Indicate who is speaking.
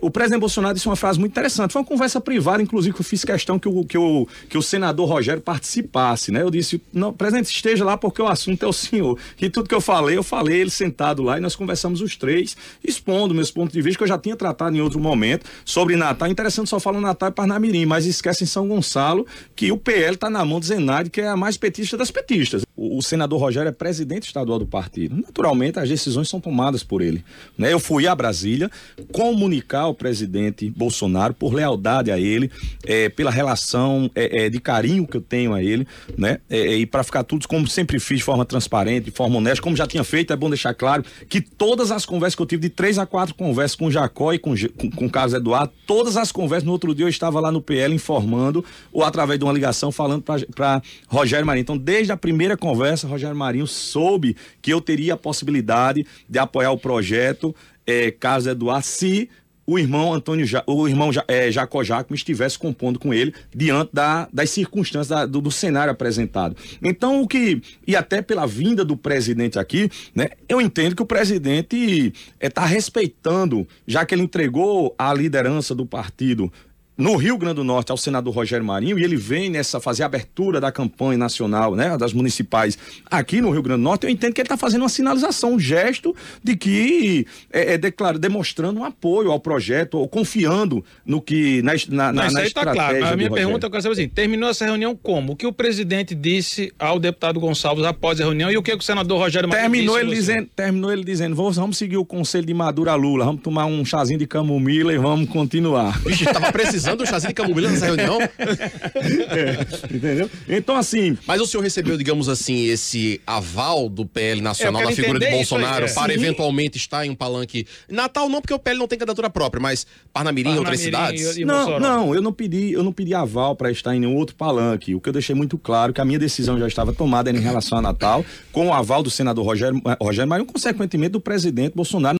Speaker 1: o presidente Bolsonaro disse uma frase muito interessante. Foi uma conversa privada, inclusive, que eu fiz questão que o, que o, que o senador Rogério participasse, né? Eu disse, não, presidente, esteja lá porque o assunto é o senhor. E tudo que eu falei, eu falei ele sentado lá e nós conversamos os três, expondo meus pontos de vista que eu já tinha tratado em outro momento sobre Natal. Interessante, só falam Natal e Parnamirim, mas esquecem São Gonçalo, que o PL está na mão do Zenade, que é a mais petista das petistas o, senador Rogério é presidente estadual do partido. Naturalmente, as decisões são tomadas por ele. Né? Eu fui a Brasília comunicar ao presidente Bolsonaro por lealdade a ele, é, pela relação é, é, de carinho que eu tenho a ele, né? É, é, e para ficar tudo como sempre fiz, de forma transparente, de forma honesta, como já tinha feito, é bom deixar claro que todas as conversas que eu tive, de três a quatro conversas com o Jacó e com, com, com o Carlos Eduardo, todas as conversas, no outro dia eu estava lá no PL informando ou através de uma ligação falando para Rogério Marinho. Então, desde a primeira conversa, conversa, Rogério Marinho soube que eu teria a possibilidade de apoiar o projeto é, Casa Eduardo, se o irmão Antônio, ja, o irmão ja, é, Jacó Jacome estivesse compondo com ele diante da, das circunstâncias da, do, do, cenário apresentado. Então, o que e até pela vinda do presidente aqui, né, eu entendo que o presidente está é, tá respeitando, já que ele entregou a liderança do partido no Rio Grande do Norte ao senador Rogério Marinho e ele vem nessa fazer abertura da campanha nacional, né, das municipais aqui no Rio Grande do Norte, eu entendo que ele está fazendo uma sinalização, um gesto de que é, é declaro, demonstrando um apoio ao projeto ou confiando no que na na, Mas na, na estratégia. Tá claro. A minha pergunta eu quero saber assim, terminou essa reunião como? O que o presidente disse ao deputado Gonçalves após a reunião e o que, o senador Rogério Marinho terminou disse, ele dizendo, terminou ele dizendo, vamos, vamos seguir o conselho de Madura Lula, vamos tomar um chazinho de camomila e vamos continuar. Vixe, estava precisando usando o chazinho de camomila nessa reunião. É, entendeu? Então, assim. Mas o senhor recebeu, digamos assim, esse aval do PL nacional na figura de Bolsonaro para sim. eventualmente estar em um palanque. Natal não, porque o PL não tem candidatura própria, mas Parnamirim, Parnamirim outras cidades. E, e não, não, eu não pedi, eu não pedi aval para estar em nenhum outro palanque. O que eu deixei muito claro é que a minha decisão já estava tomada em relação a Natal, com o aval do senador Rogério, Rogério Marinho, consequentemente do presidente Bolsonaro.